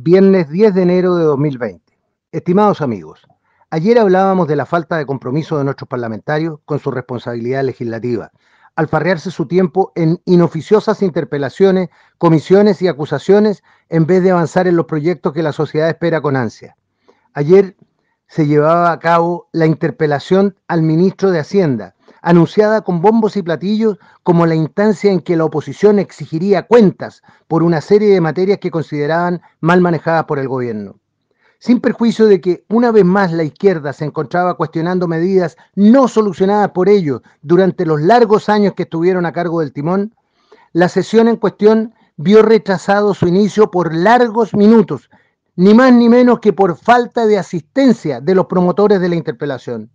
Viernes 10 de enero de 2020. Estimados amigos, ayer hablábamos de la falta de compromiso de nuestros parlamentarios con su responsabilidad legislativa, al farrearse su tiempo en inoficiosas interpelaciones, comisiones y acusaciones en vez de avanzar en los proyectos que la sociedad espera con ansia. Ayer se llevaba a cabo la interpelación al ministro de Hacienda, anunciada con bombos y platillos como la instancia en que la oposición exigiría cuentas por una serie de materias que consideraban mal manejadas por el gobierno. Sin perjuicio de que una vez más la izquierda se encontraba cuestionando medidas no solucionadas por ellos durante los largos años que estuvieron a cargo del timón, la sesión en cuestión vio retrasado su inicio por largos minutos, ni más ni menos que por falta de asistencia de los promotores de la interpelación.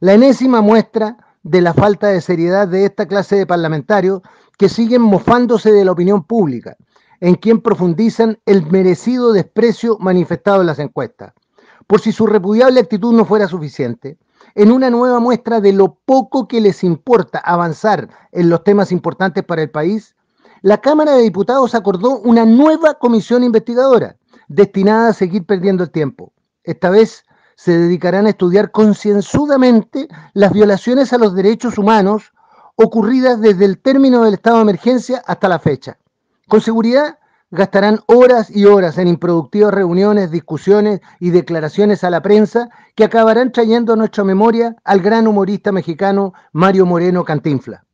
La enésima muestra de la falta de seriedad de esta clase de parlamentarios que siguen mofándose de la opinión pública, en quien profundizan el merecido desprecio manifestado en las encuestas. Por si su repudiable actitud no fuera suficiente, en una nueva muestra de lo poco que les importa avanzar en los temas importantes para el país, la Cámara de Diputados acordó una nueva comisión investigadora destinada a seguir perdiendo el tiempo, esta vez se dedicarán a estudiar concienzudamente las violaciones a los derechos humanos ocurridas desde el término del estado de emergencia hasta la fecha. Con seguridad, gastarán horas y horas en improductivas reuniones, discusiones y declaraciones a la prensa que acabarán trayendo a nuestra memoria al gran humorista mexicano Mario Moreno Cantinfla.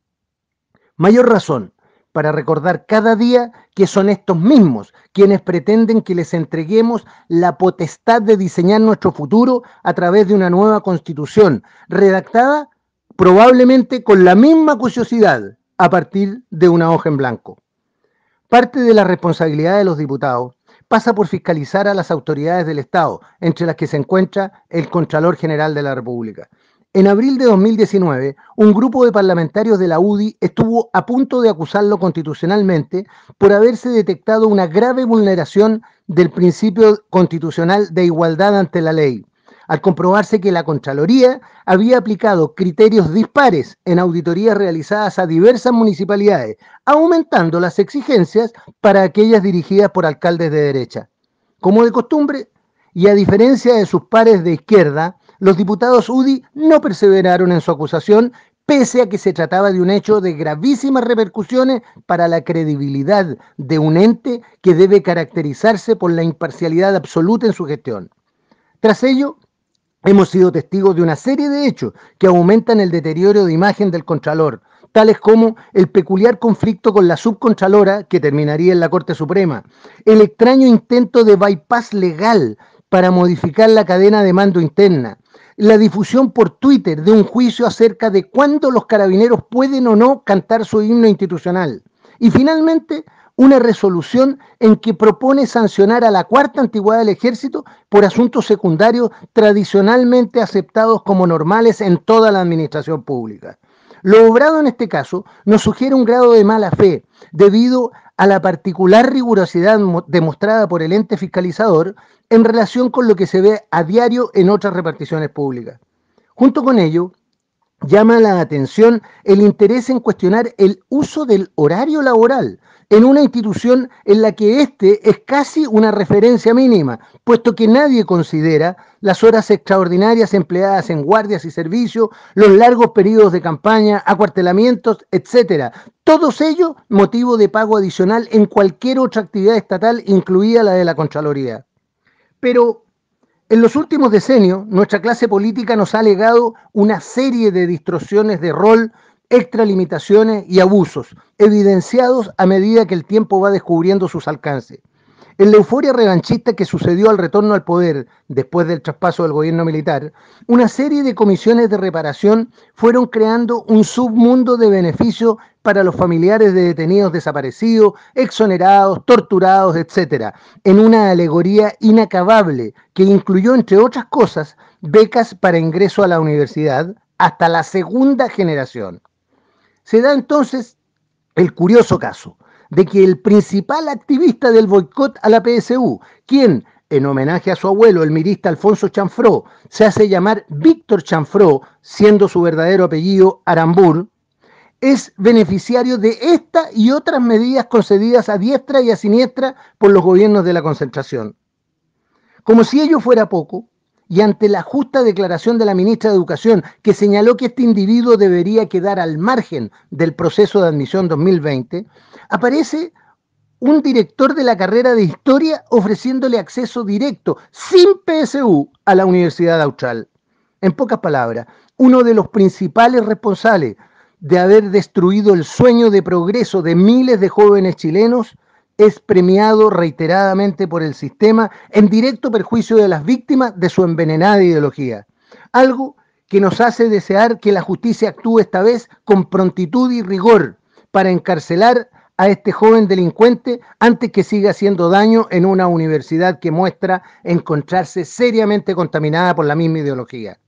Mayor razón para recordar cada día que son estos mismos quienes pretenden que les entreguemos la potestad de diseñar nuestro futuro a través de una nueva constitución, redactada probablemente con la misma curiosidad a partir de una hoja en blanco. Parte de la responsabilidad de los diputados pasa por fiscalizar a las autoridades del Estado, entre las que se encuentra el Contralor General de la República, en abril de 2019, un grupo de parlamentarios de la UDI estuvo a punto de acusarlo constitucionalmente por haberse detectado una grave vulneración del principio constitucional de igualdad ante la ley, al comprobarse que la Contraloría había aplicado criterios dispares en auditorías realizadas a diversas municipalidades, aumentando las exigencias para aquellas dirigidas por alcaldes de derecha. Como de costumbre, y a diferencia de sus pares de izquierda, los diputados UDI no perseveraron en su acusación, pese a que se trataba de un hecho de gravísimas repercusiones para la credibilidad de un ente que debe caracterizarse por la imparcialidad absoluta en su gestión. Tras ello, hemos sido testigos de una serie de hechos que aumentan el deterioro de imagen del Contralor, tales como el peculiar conflicto con la subcontralora que terminaría en la Corte Suprema, el extraño intento de bypass legal para modificar la cadena de mando interna, la difusión por Twitter de un juicio acerca de cuándo los carabineros pueden o no cantar su himno institucional. Y finalmente, una resolución en que propone sancionar a la cuarta antigüedad del ejército por asuntos secundarios tradicionalmente aceptados como normales en toda la administración pública. Lo obrado en este caso nos sugiere un grado de mala fe debido a la particular rigurosidad demostrada por el ente fiscalizador en relación con lo que se ve a diario en otras reparticiones públicas. Junto con ello, llama la atención el interés en cuestionar el uso del horario laboral en una institución en la que este es casi una referencia mínima, puesto que nadie considera las horas extraordinarias empleadas en guardias y servicios, los largos periodos de campaña, acuartelamientos, etcétera. Todos ellos motivo de pago adicional en cualquier otra actividad estatal, incluida la de la Contraloría. Pero en los últimos decenios, nuestra clase política nos ha legado una serie de distorsiones de rol, extralimitaciones y abusos, evidenciados a medida que el tiempo va descubriendo sus alcances. En la euforia revanchista que sucedió al retorno al poder después del traspaso del gobierno militar, una serie de comisiones de reparación fueron creando un submundo de beneficio para los familiares de detenidos desaparecidos, exonerados, torturados, etc., en una alegoría inacabable que incluyó, entre otras cosas, becas para ingreso a la universidad hasta la segunda generación. Se da entonces el curioso caso de que el principal activista del boicot a la PSU, quien, en homenaje a su abuelo, el mirista Alfonso Chanfró, se hace llamar Víctor Chanfró, siendo su verdadero apellido Arambur, es beneficiario de esta y otras medidas concedidas a diestra y a siniestra por los gobiernos de la concentración. Como si ello fuera poco, y ante la justa declaración de la ministra de Educación, que señaló que este individuo debería quedar al margen del proceso de admisión 2020, aparece un director de la carrera de historia ofreciéndole acceso directo, sin PSU, a la Universidad Austral. En pocas palabras, uno de los principales responsables de haber destruido el sueño de progreso de miles de jóvenes chilenos es premiado reiteradamente por el sistema en directo perjuicio de las víctimas de su envenenada ideología. Algo que nos hace desear que la justicia actúe esta vez con prontitud y rigor para encarcelar a este joven delincuente antes que siga haciendo daño en una universidad que muestra encontrarse seriamente contaminada por la misma ideología.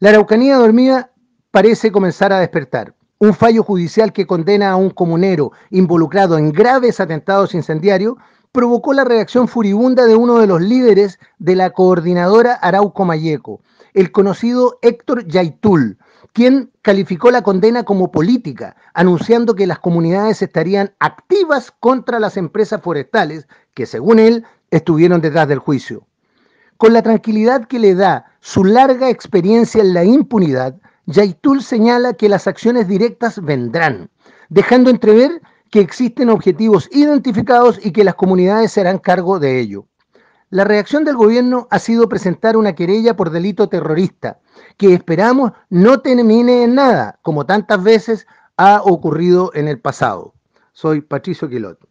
La Araucanía dormida parece comenzar a despertar. Un fallo judicial que condena a un comunero involucrado en graves atentados incendiarios provocó la reacción furibunda de uno de los líderes de la coordinadora Arauco Mayeco, el conocido Héctor Yaitul, quien calificó la condena como política, anunciando que las comunidades estarían activas contra las empresas forestales que, según él, estuvieron detrás del juicio. Con la tranquilidad que le da su larga experiencia en la impunidad, Yaitul señala que las acciones directas vendrán, dejando entrever que existen objetivos identificados y que las comunidades serán cargo de ello. La reacción del gobierno ha sido presentar una querella por delito terrorista, que esperamos no termine en nada, como tantas veces ha ocurrido en el pasado. Soy Patricio Quiloto.